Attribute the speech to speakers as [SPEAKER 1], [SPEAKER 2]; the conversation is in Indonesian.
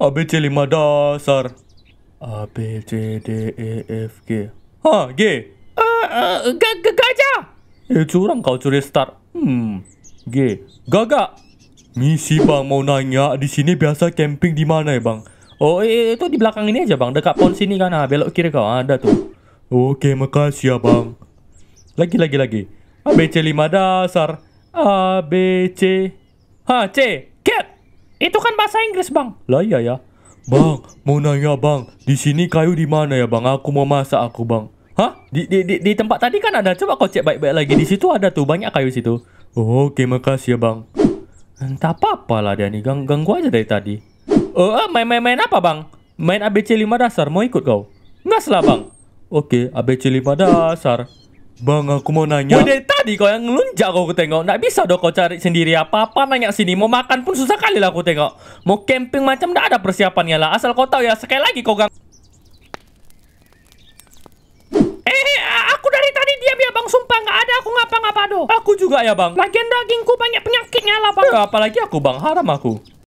[SPEAKER 1] ABC 5 dasar. A B C D E F G. Hah, G. Uh, eh, uh, eh, gajah.
[SPEAKER 2] Eh, curang kau curi start. Hmm. G. Gagak. Misi bang mau nanya di sini biasa camping di mana ya bang? Oh eh, eh itu di belakang ini aja bang, dekat pon sini kan, ah, belok kiri kau ah, ada tuh. Oke, makasih ya bang. Lagi lagi lagi. A B C lima dasar. A B C. Ha C.
[SPEAKER 3] Itu kan bahasa Inggris, Bang.
[SPEAKER 2] Lah iya ya. Bang, mau nanya Bang, di sini kayu di mana ya, Bang? Aku mau masak aku, Bang. Hah? Di, di, di, di tempat tadi kan ada. Coba kau cek baik-baik lagi. Di situ ada tuh banyak kayu situ. Oh, oke, okay, makasih ya, Bang. Entah apa-apa lah dia nih. Gang ganggu aja dari tadi. Oh, main-main eh, apa, Bang? Main ABC 5 dasar. Mau ikut kau? Enggak lah, Bang. Oke, okay, ABC 5 dasar. Bang, aku mau nanya. Udah dari tadi kau yang ngelunjak kau tengok. Nggak bisa dong kau cari sendiri apa-apa nanya sini. Mau makan pun susah kali lah aku tengok. Mau camping macam nggak ada persiapannya lah. Asal kau tahu ya, sekali lagi kau gang...
[SPEAKER 3] Eh, eh aku dari tadi diam ya bang. Sumpah nggak ada aku ngapa-ngapa doh. Aku juga ya bang. Lagian dagingku banyak penyakitnya lah bang. Apalagi aku bang, haram aku.